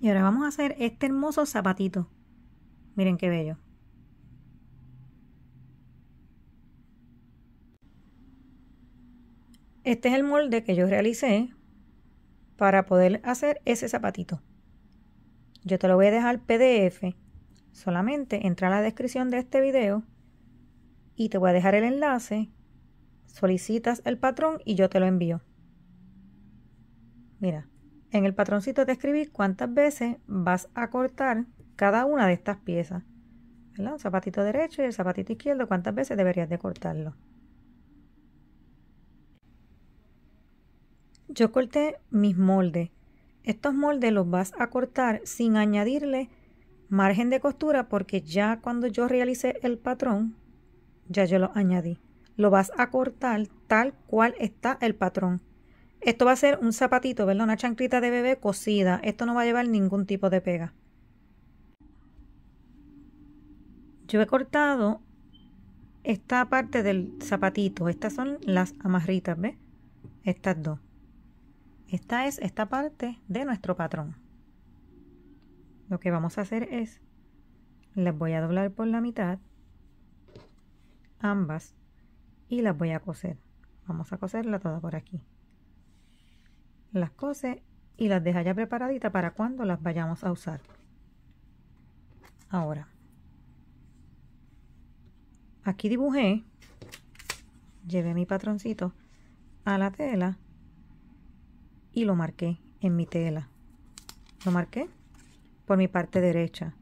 Y ahora vamos a hacer este hermoso zapatito. Miren qué bello. Este es el molde que yo realicé para poder hacer ese zapatito. Yo te lo voy a dejar PDF. Solamente entra a la descripción de este video y te voy a dejar el enlace. Solicitas el patrón y yo te lo envío. Mira, en el patroncito te escribí cuántas veces vas a cortar cada una de estas piezas. el zapatito derecho y el zapatito izquierdo, cuántas veces deberías de cortarlo. Yo corté mis moldes. Estos moldes los vas a cortar sin añadirle margen de costura porque ya cuando yo realicé el patrón, ya yo lo añadí. Lo vas a cortar tal cual está el patrón. Esto va a ser un zapatito, ¿verdad? Una chancrita de bebé cosida. Esto no va a llevar ningún tipo de pega. Yo he cortado esta parte del zapatito. Estas son las amarritas, ¿ves? Estas dos. Esta es esta parte de nuestro patrón. Lo que vamos a hacer es, las voy a doblar por la mitad, ambas, y las voy a coser. Vamos a coserla toda por aquí las cose y las deja ya preparaditas para cuando las vayamos a usar. Ahora, aquí dibujé, llevé mi patroncito a la tela y lo marqué en mi tela. Lo marqué por mi parte derecha.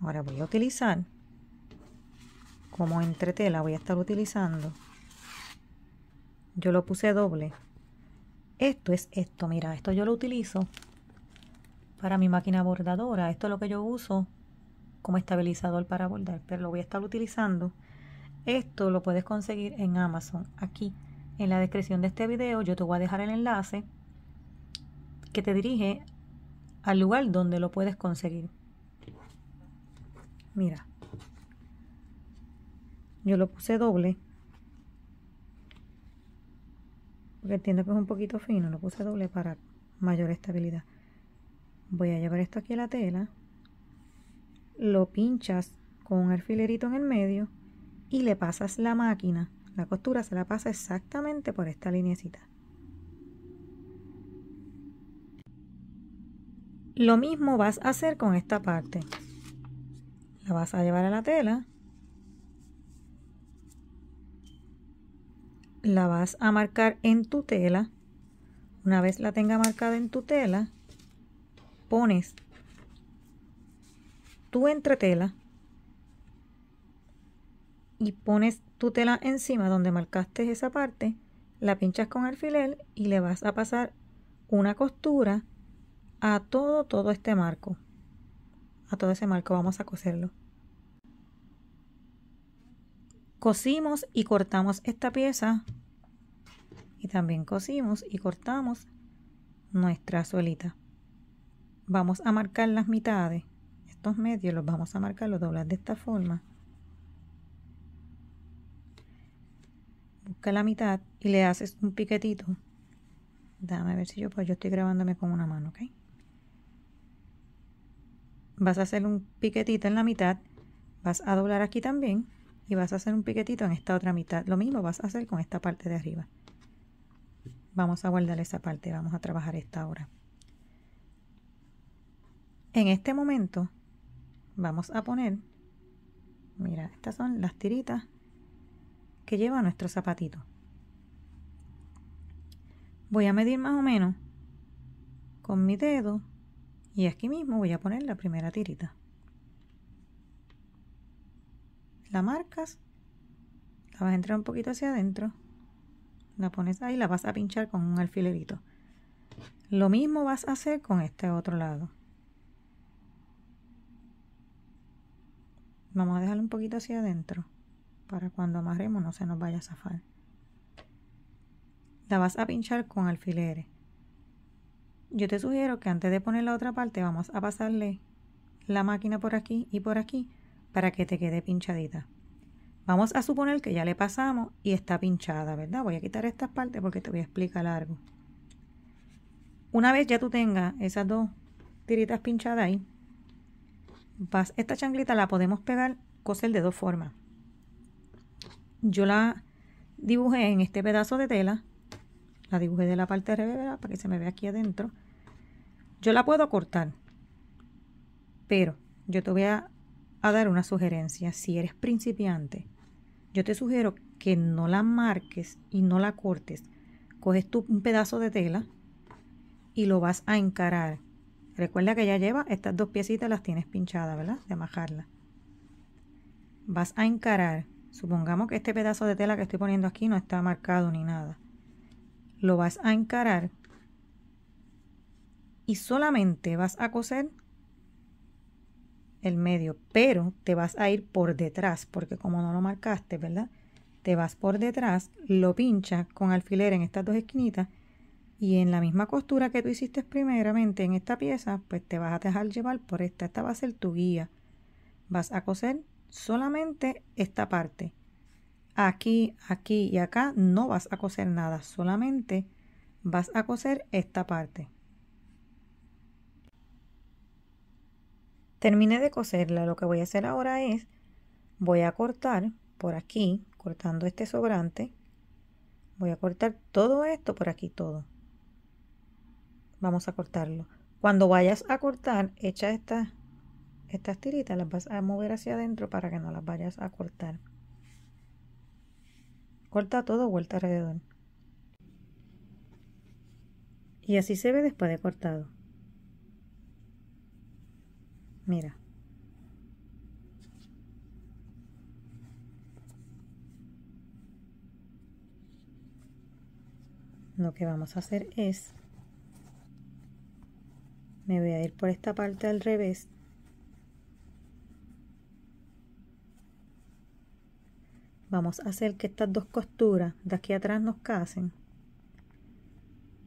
Ahora voy a utilizar como entretela, voy a estar utilizando. Yo lo puse doble esto es esto, mira, esto yo lo utilizo para mi máquina bordadora. Esto es lo que yo uso como estabilizador para bordar, pero lo voy a estar utilizando. Esto lo puedes conseguir en Amazon. Aquí, en la descripción de este video, yo te voy a dejar el enlace que te dirige al lugar donde lo puedes conseguir. Mira, yo lo puse doble porque entiendo que es un poquito fino, lo puse doble para mayor estabilidad. Voy a llevar esto aquí a la tela, lo pinchas con un alfilerito en el medio y le pasas la máquina, la costura se la pasa exactamente por esta linecita. Lo mismo vas a hacer con esta parte. La vas a llevar a la tela la vas a marcar en tu tela. Una vez la tenga marcada en tu tela, pones tu entretela y pones tu tela encima donde marcaste esa parte, la pinchas con alfiler y le vas a pasar una costura a todo, todo este marco. A todo ese marco vamos a coserlo cosimos y cortamos esta pieza y también cosimos y cortamos nuestra suelita vamos a marcar las mitades estos medios los vamos a marcar los doblas de esta forma busca la mitad y le haces un piquetito Dame a ver si yo, pues yo estoy grabándome con una mano, ¿ok? Vas a hacer un piquetito en la mitad. Vas a doblar aquí también y vas a hacer un piquetito en esta otra mitad. Lo mismo vas a hacer con esta parte de arriba. Vamos a guardar esa parte, vamos a trabajar esta ahora. En este momento vamos a poner, mira, estas son las tiritas que lleva nuestro zapatito. Voy a medir más o menos con mi dedo y aquí mismo voy a poner la primera tirita. la marcas, la vas a entrar un poquito hacia adentro, la pones ahí, la vas a pinchar con un alfilerito. Lo mismo vas a hacer con este otro lado. Vamos a dejarlo un poquito hacia adentro para cuando amarremos no se nos vaya a zafar. La vas a pinchar con alfileres. Yo te sugiero que antes de poner la otra parte vamos a pasarle la máquina por aquí y por aquí para que te quede pinchadita. Vamos a suponer que ya le pasamos y está pinchada, ¿verdad? Voy a quitar esta partes porque te voy a explicar algo. Una vez ya tú tengas esas dos tiritas pinchadas ahí, esta changlita la podemos pegar, coser de dos formas. Yo la dibujé en este pedazo de tela, la dibujé de la parte verdad para que se me vea aquí adentro. Yo la puedo cortar, pero yo te voy a a dar una sugerencia. Si eres principiante, yo te sugiero que no la marques y no la cortes. Coges tú un pedazo de tela y lo vas a encarar. Recuerda que ya lleva estas dos piecitas, las tienes pinchadas, ¿verdad? De majarla. Vas a encarar. Supongamos que este pedazo de tela que estoy poniendo aquí no está marcado ni nada. Lo vas a encarar y solamente vas a coser el medio, pero te vas a ir por detrás, porque como no lo marcaste, ¿verdad? Te vas por detrás, lo pincha con alfiler en estas dos esquinitas y en la misma costura que tú hiciste primeramente en esta pieza, pues te vas a dejar llevar por esta. Esta va a ser tu guía. Vas a coser solamente esta parte. Aquí, aquí y acá no vas a coser nada, solamente vas a coser esta parte. Terminé de coserla, lo que voy a hacer ahora es, voy a cortar por aquí, cortando este sobrante, voy a cortar todo esto por aquí, todo. Vamos a cortarlo. Cuando vayas a cortar, echa estas, estas tiritas, las vas a mover hacia adentro para que no las vayas a cortar. Corta todo, vuelta alrededor. Y así se ve después de cortado. Mira. Lo que vamos a hacer es, me voy a ir por esta parte al revés. Vamos a hacer que estas dos costuras de aquí atrás nos casen.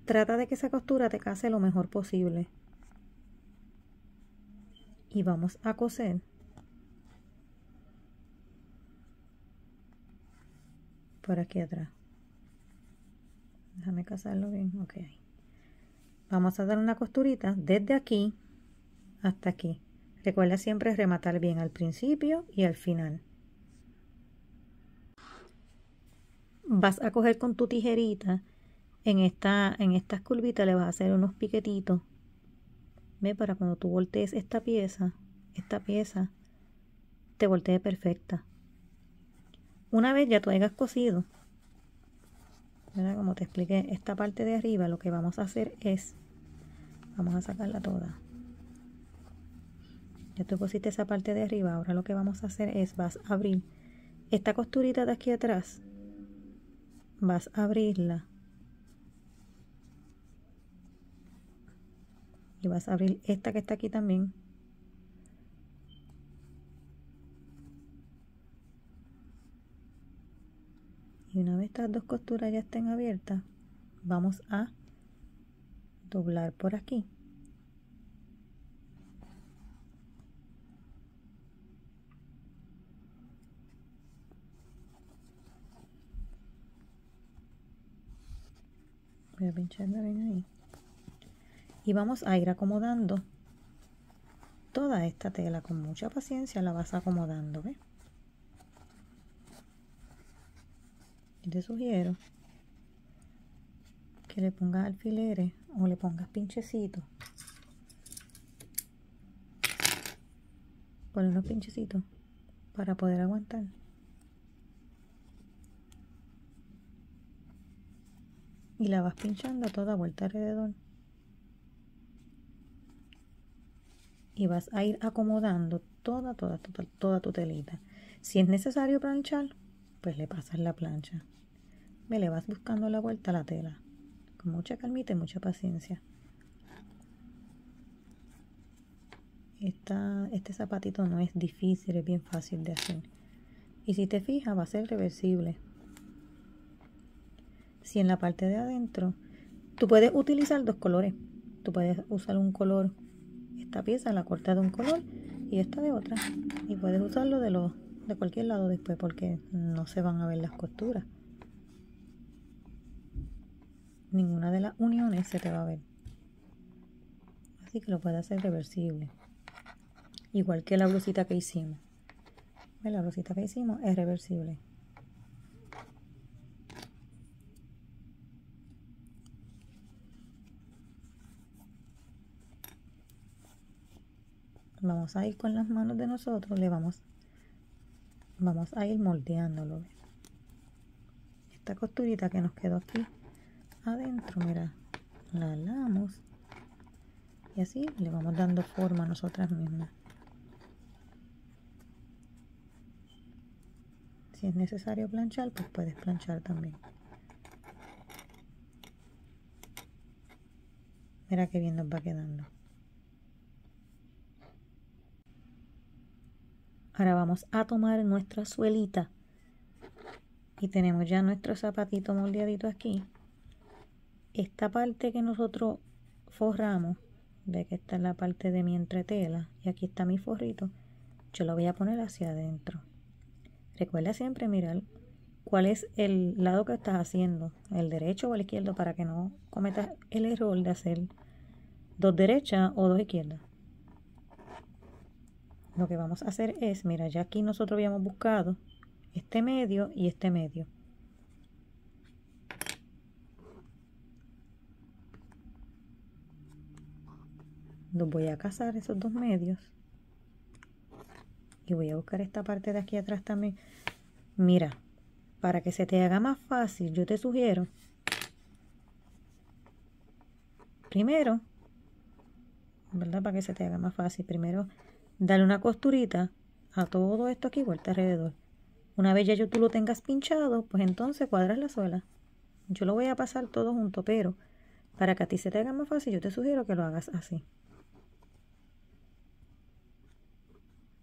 Trata de que esa costura te case lo mejor posible y vamos a coser por aquí atrás déjame casarlo bien ok vamos a dar una costurita desde aquí hasta aquí recuerda siempre rematar bien al principio y al final vas a coger con tu tijerita en esta en estas curvitas le vas a hacer unos piquetitos Ve para cuando tú voltees esta pieza, esta pieza, te voltee perfecta. Una vez ya tú hayas cosido, como te expliqué, esta parte de arriba lo que vamos a hacer es, vamos a sacarla toda. Ya tú cosiste esa parte de arriba, ahora lo que vamos a hacer es, vas a abrir esta costurita de aquí atrás, vas a abrirla y vas a abrir esta que está aquí también y una vez estas dos costuras ya estén abiertas vamos a doblar por aquí voy a pinchar la ahí y vamos a ir acomodando toda esta tela con mucha paciencia la vas acomodando y te sugiero que le pongas alfileres o le pongas pinchecitos pon los pinchecitos para poder aguantar y la vas pinchando a toda vuelta alrededor y vas a ir acomodando toda, toda, toda, toda tu telita. Si es necesario planchar, pues le pasas la plancha. Me le vas buscando la vuelta a la tela. Con mucha calmita y mucha paciencia. Esta, este zapatito no es difícil, es bien fácil de hacer. Y si te fijas, va a ser reversible. Si en la parte de adentro, tú puedes utilizar dos colores. Tú puedes usar un color esta pieza la corta de un color y esta de otra y puedes usarlo de, de cualquier lado después porque no se van a ver las costuras ninguna de las uniones se te va a ver así que lo puedes hacer reversible igual que la blusita que hicimos la blusita que hicimos es reversible vamos a ir con las manos de nosotros, le vamos, vamos a ir moldeándolo. Esta costurita que nos quedó aquí adentro, mira, la alamos y así le vamos dando forma a nosotras mismas. Si es necesario planchar, pues puedes planchar también. Mira que bien nos va quedando. Ahora vamos a tomar nuestra suelita. Y tenemos ya nuestro zapatito moldeadito aquí. Esta parte que nosotros forramos, ve que esta es la parte de mi entretela y aquí está mi forrito, yo lo voy a poner hacia adentro. Recuerda siempre mirar cuál es el lado que estás haciendo, el derecho o el izquierdo, para que no cometas el error de hacer dos derechas o dos izquierdas lo que vamos a hacer es, mira, ya aquí nosotros habíamos buscado este medio y este medio. Los voy a casar esos dos medios. Y voy a buscar esta parte de aquí atrás también. Mira, para que se te haga más fácil, yo te sugiero primero, ¿verdad? Para que se te haga más fácil, primero Dale una costurita a todo esto aquí vuelta alrededor. Una vez ya yo tú lo tengas pinchado, pues entonces cuadras la sola. Yo lo voy a pasar todo junto, pero para que a ti se te haga más fácil, yo te sugiero que lo hagas así.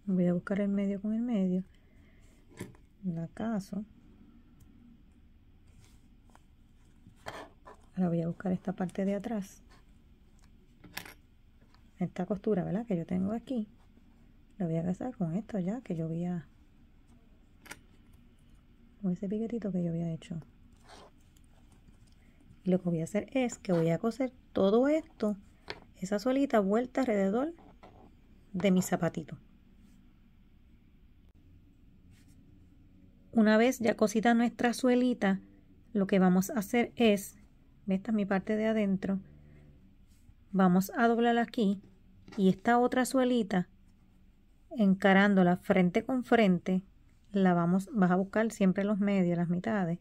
Voy a buscar el medio con el medio. La caso. Ahora voy a buscar esta parte de atrás. Esta costura, ¿verdad? Que yo tengo aquí voy a casar con esto ya que yo había con ese piquetito que yo había hecho y lo que voy a hacer es que voy a coser todo esto esa suelita vuelta alrededor de mi zapatito una vez ya cosida nuestra suelita lo que vamos a hacer es esta es mi parte de adentro vamos a doblar aquí y esta otra suelita encarándola frente con frente, la vamos, vas a buscar siempre los medios, las mitades,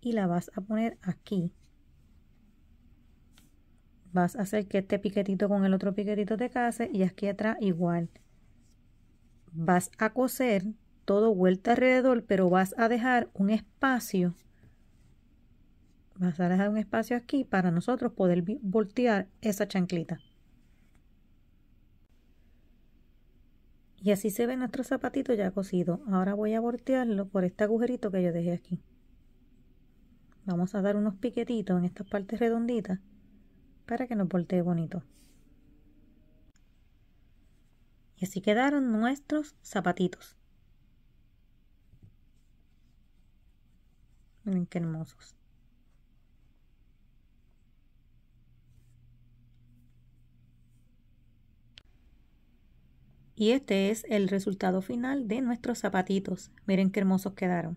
y la vas a poner aquí. Vas a hacer que este piquetito con el otro piquetito te case y aquí atrás igual. Vas a coser todo vuelta alrededor, pero vas a dejar un espacio. Vas a dejar un espacio aquí para nosotros poder voltear esa chanclita. Y así se ve nuestro zapatito ya cosido. Ahora voy a voltearlo por este agujerito que yo dejé aquí. Vamos a dar unos piquetitos en estas partes redonditas para que nos voltee bonito. Y así quedaron nuestros zapatitos. Miren qué hermosos. Y este es el resultado final de nuestros zapatitos. Miren qué hermosos quedaron.